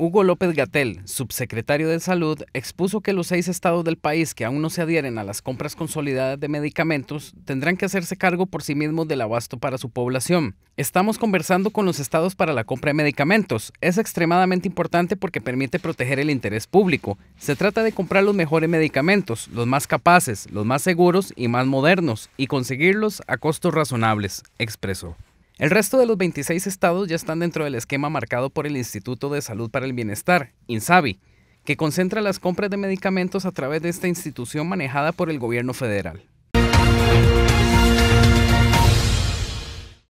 Hugo López Gatel, subsecretario de Salud, expuso que los seis estados del país que aún no se adhieren a las compras consolidadas de medicamentos tendrán que hacerse cargo por sí mismos del abasto para su población. Estamos conversando con los estados para la compra de medicamentos. Es extremadamente importante porque permite proteger el interés público. Se trata de comprar los mejores medicamentos, los más capaces, los más seguros y más modernos, y conseguirlos a costos razonables, expresó. El resto de los 26 estados ya están dentro del esquema marcado por el Instituto de Salud para el Bienestar, INSABI, que concentra las compras de medicamentos a través de esta institución manejada por el gobierno federal.